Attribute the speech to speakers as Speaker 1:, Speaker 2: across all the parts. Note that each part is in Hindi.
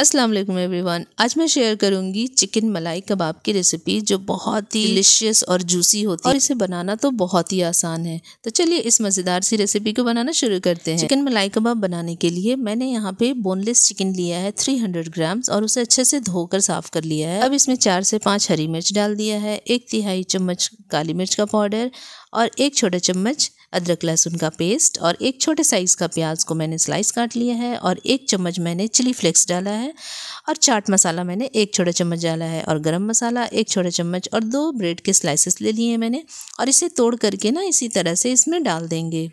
Speaker 1: अस्सलाम वालेकुम एवरीवन आज मैं शेयर करूंगी चिकन मलाई कबाब की रेसिपी जो बहुत ही डिलिशियस और जूसी होती है और इसे बनाना तो बहुत ही आसान है तो चलिए इस मज़ेदार सी रेसिपी को बनाना शुरू करते हैं चिकन मलाई कबाब बनाने के लिए मैंने यहाँ पे बोनलेस चिकन लिया है 300 ग्राम्स और उसे अच्छे से धोकर साफ कर लिया है अब इसमें चार से पाँच हरी मिर्च डाल दिया है एक तिहाई चम्मच काली मिर्च का पाउडर और एक छोटा चम्मच अदरक लहसुन का पेस्ट और एक छोटे साइज़ का प्याज को मैंने स्लाइस काट लिया है और एक चम्मच मैंने चिली फ्लेक्स डाला है और चाट मसाला मैंने एक छोटा चम्मच डाला है और गरम मसाला एक छोटा चम्मच और दो ब्रेड के स्लाइसेस ले लिए हैं मैंने और इसे तोड़ करके ना इसी तरह से इसमें डाल देंगे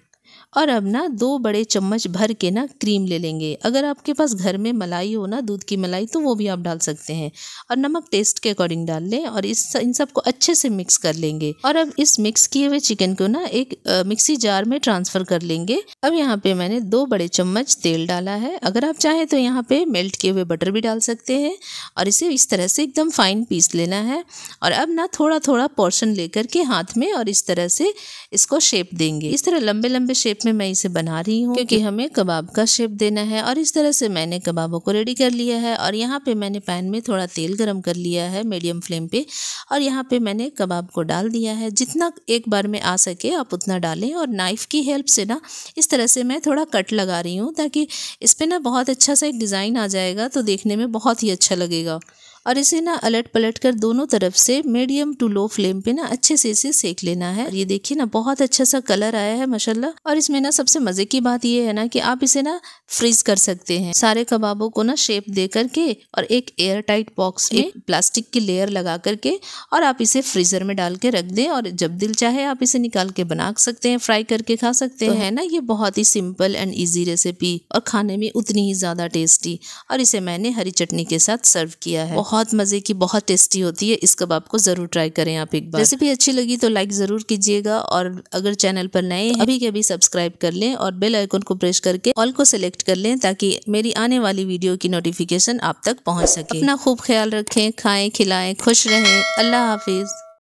Speaker 1: और अब ना दो बड़े चम्मच भर के ना क्रीम ले लेंगे अगर आपके पास घर में मलाई हो ना दूध की मलाई तो वो भी आप डाल सकते हैं और नमक टेस्ट के अकॉर्डिंग डाल लें और इस इन सबको अच्छे से मिक्स कर लेंगे और अब इस मिक्स किए हुए चिकन को ना एक मिक्सी जार में ट्रांसफ़र कर लेंगे अब यहाँ पे मैंने दो बड़े चम्मच तेल डाला है अगर आप चाहें तो यहाँ पे मेल्ट किए हुए बटर भी डाल सकते हैं और इसे इस तरह से एकदम फाइन पीस लेना है और अब ना थोड़ा थोड़ा पोर्शन लेकर के हाथ में और इस तरह से इसको शेप देंगे इस तरह लंबे लंबे शेप में मैं इसे बना रही हूँ क्योंकि हमें कबाब का शेप देना है और इस तरह से मैंने कबाबों को रेडी कर लिया है और यहाँ पे मैंने पैन में थोड़ा तेल गर्म कर लिया है मीडियम फ्लेम पे और यहाँ पे मैंने कबाब को डाल दिया है जितना एक बार में आ सके आप उतना डालें और नाइफ़ की हेल्प से ना इस तरह से मैं थोड़ा कट लगा रही हूँ ताकि इस पर ना बहुत अच्छा सा एक डिज़ाइन आ जाएगा तो देखने में बहुत ही अच्छा लगेगा और इसे ना अलट पलट कर दोनों तरफ से मीडियम टू लो फ्लेम पे ना अच्छे से इसे सेक लेना है ये देखिए ना बहुत अच्छा सा कलर आया है माशाला और इसमें ना सबसे मजे की बात ये है ना कि आप इसे ना फ्रीज कर सकते हैं सारे कबाबों को ना शेप दे करके और एक एयर टाइट बॉक्स में प्लास्टिक की लेयर लगा करके और आप इसे फ्रीजर में डाल के रख दें और जब दिल चाहे आप इसे निकाल के बना सकते हैं फ्राई करके खा सकते तो हैं ना ये बहुत ही सिंपल एंड ईजी रेसिपी और खाने में उतनी ही ज्यादा टेस्टी और इसे मैंने हरी चटनी के साथ सर्व किया है बहुत बहुत मज़े की बहुत टेस्टी होती है इस कबाब को ज़रूर ट्राई करें आप एक बार रेसिपी अच्छी लगी तो लाइक ज़रूर कीजिएगा और अगर चैनल पर नए तो अभी के अभी सब्सक्राइब कर लें और बेल आइकन को प्रेस करके ऑल को सिलेक्ट कर लें ताकि मेरी आने वाली वीडियो की नोटिफिकेशन आप तक पहुँच सके अपना खूब ख्याल रखें खाएँ खिलाएँ खुश रहें अल्लाह हाफिज़